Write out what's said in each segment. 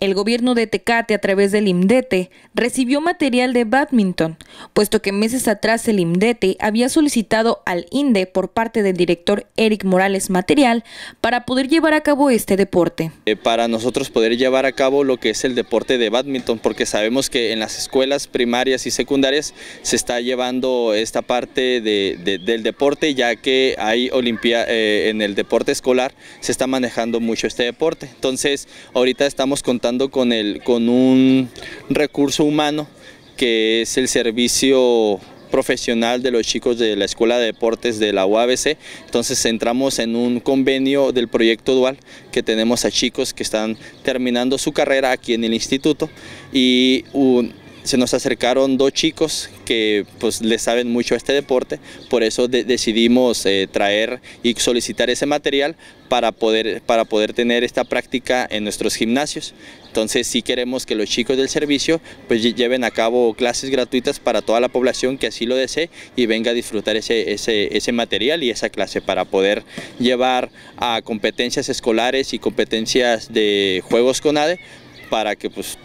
El gobierno de Tecate a través del IMDETE recibió material de badminton, puesto que meses atrás el IMDETE había solicitado al INDE por parte del director Eric Morales material para poder llevar a cabo este deporte. Eh, para nosotros poder llevar a cabo lo que es el deporte de badminton, porque sabemos que en las escuelas primarias y secundarias se está llevando esta parte del deporte, ya que hay olimpia, eh, en el deporte escolar se está manejando mucho este deporte. Entonces, ahorita estamos con contando con, el, con un recurso humano que es el servicio profesional de los chicos de la Escuela de Deportes de la UABC. Entonces entramos en un convenio del proyecto dual que tenemos a chicos que están terminando su carrera aquí en el instituto y un, se nos acercaron dos chicos que pues le saben mucho a este deporte, por eso decidimos eh, traer y solicitar ese material para poder, para poder tener esta práctica en nuestros gimnasios. Entonces sí queremos que los chicos del servicio pues lleven a cabo clases gratuitas para toda la población que así lo desee y venga a disfrutar ese, ese material y esa clase para poder llevar a competencias escolares y competencias de juegos con ADE para que pues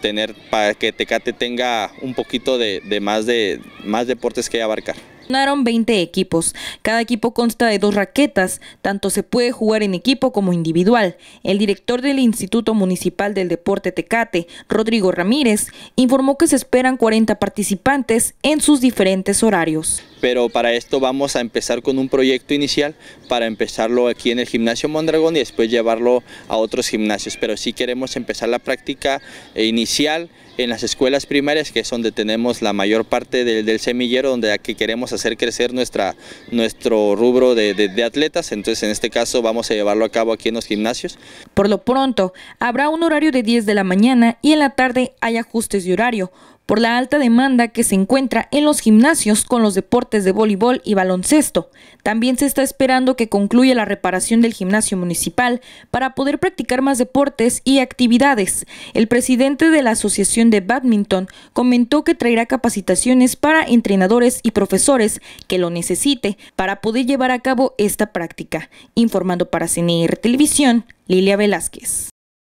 para que Tecate tenga un poquito de, más de más deportes que abarcar. Sonaron 20 equipos. Cada equipo consta de dos raquetas, tanto se puede jugar en equipo como individual. El director del Instituto Municipal del Deporte Tecate, Rodrigo Ramírez, informó que se esperan 40 participantes en sus diferentes horarios. Pero para esto vamos a empezar con un proyecto inicial para empezarlo aquí en el gimnasio Mondragón y después llevarlo a otros gimnasios. Pero sí queremos empezar la práctica eh, inicial en las escuelas primarias, que es donde tenemos la mayor parte del, semillero, donde aquí queremos hacer crecer nuestra, nuestro rubro de atletas, entonces en este caso vamos a llevarlo a cabo aquí en los gimnasios. Por lo pronto, habrá un horario de 10 de la mañana y en la tarde hay ajustes de horario, por la alta demanda que se encuentra en los gimnasios con los deportes de voleibol y baloncesto. También se está esperando que concluya la reparación del gimnasio municipal para poder practicar más deportes y actividades. El presidente de la Asociación de Badminton comentó que traerá capacitaciones para entrenadores y profesores que lo necesite para poder llevar a cabo esta práctica. Informando para CNR Televisión, Lilia Velázquez.